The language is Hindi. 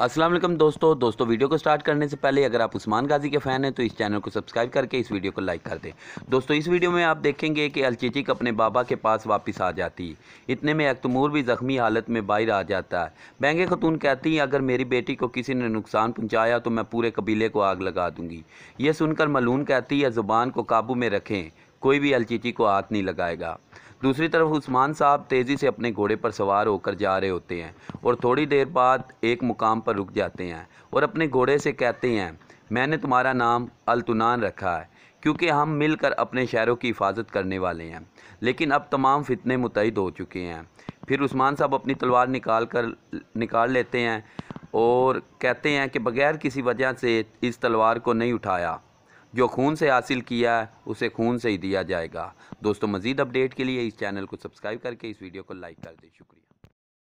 अस्सलाम वालेकुम दोस्तों दोस्तों वीडियो को स्टार्ट करने से पहले अगर आप उस्मान गाजी के फ़ैन हैं तो इस चैनल को सब्सक्राइब करके इस वीडियो को लाइक कर दें दोस्तों इस वीडियो में आप देखेंगे कि अलचीचिक अपने बाबा के पास वापस आ जाती इतने में अकतमूर भी ज़ख्मी हालत में बाहर आ जाता है बेंगे खतून कहती हैं अगर मेरी बेटी को किसी ने नुकसान पहुँचाया तो मैं पूरे कबीले को आग लगा दूँगी यह सुनकर मलून कहती है ज़ुबान को काबू में रखें कोई भी अलचीची को हाथ नहीं लगाएगा दूसरी तरफ उस्मान साहब तेज़ी से अपने घोड़े पर सवार होकर जा रहे होते हैं और थोड़ी देर बाद एक मुकाम पर रुक जाते हैं और अपने घोड़े से कहते हैं मैंने तुम्हारा नाम अलतुनान रखा है क्योंकि हम मिलकर अपने शहरों की हिफाजत करने वाले हैं लेकिन अब तमाम फितने मुतहद हो चुके हैं फिर उस्मान साहब अपनी तलवार निकाल कर निकाल लेते हैं और कहते हैं कि बग़ैर किसी वजह से इस तलवार को नहीं उठाया जो खून से हासिल किया है उसे खून से ही दिया जाएगा दोस्तों मज़ीद अपडेट के लिए इस चैनल को सब्सक्राइब करके इस वीडियो को लाइक कर दें शुक्रिया